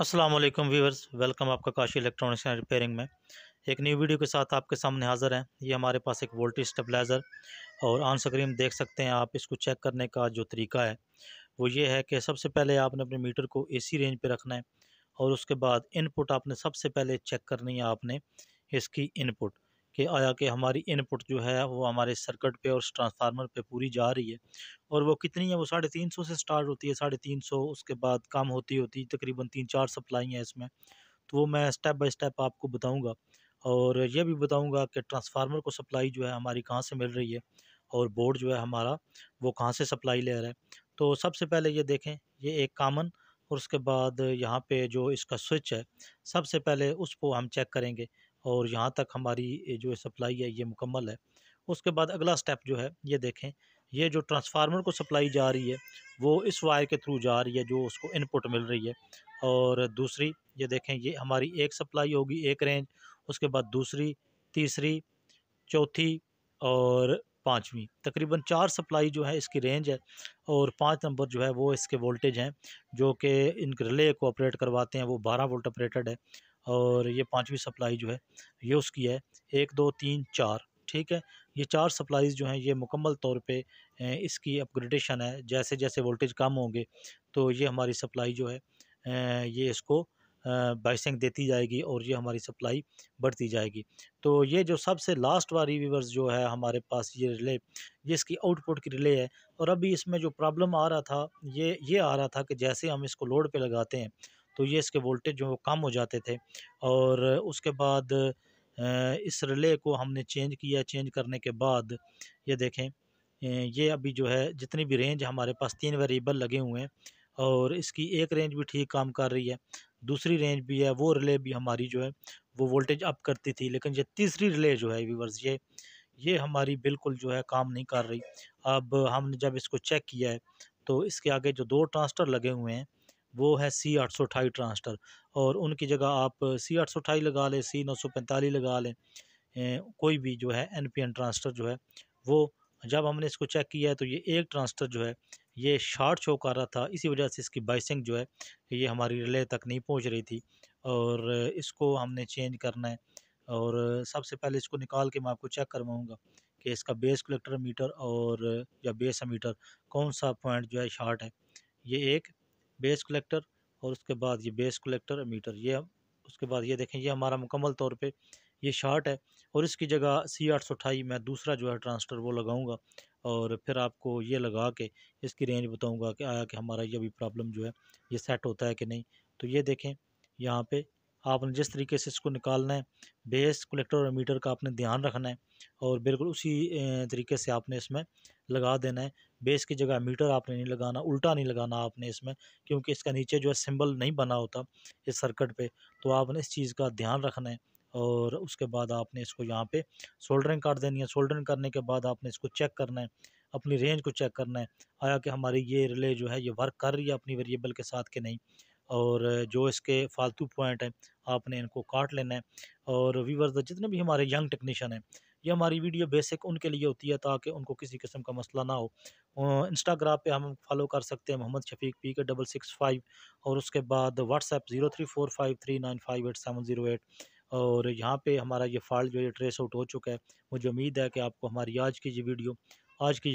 अस्सलाम वालेकुम viewers welcome आपका काशी इलेक्ट्रॉनिक्स एंड रिपेयरिंग में एक न्यू वीडियो के साथ आपके सामने हाज़र हैं ये हमारे पास एक वोल्टेज स्टेबलाइज़र और ऑन स्क्रीन देख सकते हैं आप इसको चेक करने का जो तरीका है वो ये है कि सबसे पहले आपने अपने मीटर को एसी रेंज पे रखना है और उसके बाद इनपुट आपने सबसे पहले चेक करनी है आपने इसकी इनपुट कि आया कि हमारी इनपुट जो है वो हमारे सर्किट पे और ट्रांसफार्मर पे पूरी जा रही है और वो कितनी है वो साढ़े तीन सौ से स्टार्ट होती है साढ़े तीन सौ उसके बाद कम होती होती तकरीबन तीन चार सप्लाई हैं इसमें तो वो मैं स्टेप बाय स्टेप आपको बताऊँगा और ये भी बताऊँगा कि ट्रांसफार्मर को सप्लाई जो है हमारी कहाँ से मिल रही है और बोर्ड जो है हमारा वो कहाँ से सप्लाई ले रहा है तो सबसे पहले ये देखें ये एक कामन और उसके बाद यहाँ पे जो इसका स्विच है सबसे पहले उसको हम चेक करेंगे और यहाँ तक हमारी जो सप्लाई है ये मुकम्मल है उसके बाद अगला स्टेप जो है ये देखें ये जो ट्रांसफार्मर को सप्लाई जा रही है वो इस वायर के थ्रू जा रही है जो उसको इनपुट मिल रही है और दूसरी ये देखें ये हमारी एक सप्लाई होगी एक रेंज उसके बाद दूसरी तीसरी चौथी और पाँचवीं तकरीबन चार सप्लाई जो है इसकी रेंज है और पाँच नंबर जो है वो इसके वोल्टेज हैं जो कि इन रिले को ऑपरेट करवाते हैं वो बारह वोल्ट ऑपरेटेड है और ये पाँचवीं सप्लाई जो है ये उसकी है एक दो तीन चार ठीक है ये चार सप्लाईज़ जो हैं ये मुकम्मल तौर पे इसकी अपग्रेडेशन है जैसे जैसे वोल्टेज कम होंगे तो ये हमारी सप्लाई जो है ये इसको बाइसिंग देती जाएगी और ये हमारी सप्लाई बढ़ती जाएगी तो ये जो सबसे लास्ट वाली रिवर्स जो है हमारे पास ये रिले ये इसकी आउटपुट की रिले है और अभी इसमें जो प्रॉब्लम आ रहा था ये ये आ रहा था कि जैसे हम इसको लोड पे लगाते हैं तो ये इसके वोल्टेज जो कम हो जाते थे और उसके बाद इस रिले को हमने चेंज किया चेंज करने के बाद ये देखें ये अभी जो है जितनी भी रेंज हमारे पास तीन वेरिएबल लगे हुए हैं और इसकी एक रेंज भी ठीक काम कर रही है दूसरी रेंज भी है वो रिले भी हमारी जो है वो वोल्टेज अप करती थी लेकिन ये तीसरी रिले जो है व्यूवर्स ये ये हमारी बिल्कुल जो है काम नहीं कर रही अब हमने जब इसको चेक किया है तो इसके आगे जो दो ट्रांसटर लगे हुए हैं वो है सी आठ सौ अठाई ट्रांसटर और उनकी जगह आप सी आठ सौ अठाई लगा लें सी नौ सौ पैंतालीस लगा लें कोई भी जो है एन पी एन ट्रांसटर जो है वो जब हमने इसको चेक किया है तो ये एक ट्रांसटर जो है ये शार्ट शो कर रहा था इसी वजह से इसकी बाइसिंग जो है ये हमारी रिले तक नहीं पहुंच रही थी और इसको हमने चेंज करना है और सबसे पहले इसको निकाल के मैं आपको चेक करवाऊँगा कि इसका बेस कलेक्टर मीटर और या बेस मीटर कौन सा पॉइंट जो है शार्ट है ये एक बेस कलेक्टर और उसके बाद ये बेस कलेक्टर मीटर ये हम उसके बाद ये देखें ये हमारा मुकम्मल तौर पे ये शार्ट है और इसकी जगह सी आठ सौ अठाई मैं दूसरा जो है ट्रांसटर वो लगाऊंगा और फिर आपको ये लगा के इसकी रेंज बताऊंगा कि आया कि हमारा ये भी प्रॉब्लम जो है ये सेट होता है कि नहीं तो ये देखें यहाँ पे आपने जिस तरीके से इसको निकालना है बेस कलेक्टर और मीटर का आपने ध्यान रखना है और बिल्कुल उसी तरीके से आपने इसमें लगा देना है बेस की जगह मीटर आपने नहीं लगाना उल्टा नहीं लगाना आपने इसमें क्योंकि इसका नीचे जो है सिंबल नहीं बना होता इस सर्किट पे तो आपने इस चीज़ का ध्यान रखना है और उसके बाद आपने इसको यहाँ पे सोल्डरिंग कर देनी है सोल्डरिंग करने के बाद आपने इसको चेक करना है अपनी रेंज को चेक करना है आया कि हमारी ये रिले जो है ये वर्क कर रही है अपनी वेरिएबल के साथ के नहीं और जो इसके फालतू पॉइंट हैं आपने इनको काट लेना है और व्यूवर्स जितने भी हमारे यंग टेक्नीशियन हैं ये हमारी वीडियो बेसिक उनके लिए होती है ताकि उनको किसी किस्म का मसला ना हो इंस्टाग्राम पे हम फॉलो कर सकते हैं Mohammad Shafiq P K double six five और उसके बाद WhatsApp zero three four five three nine five eight seven zero eight और यहाँ पे हमारा ये फ़ाइल जो है ट्रेस आउट हो चुका है मुझे उम्मीद है कि आपको हमारी आज की ये वीडियो आज की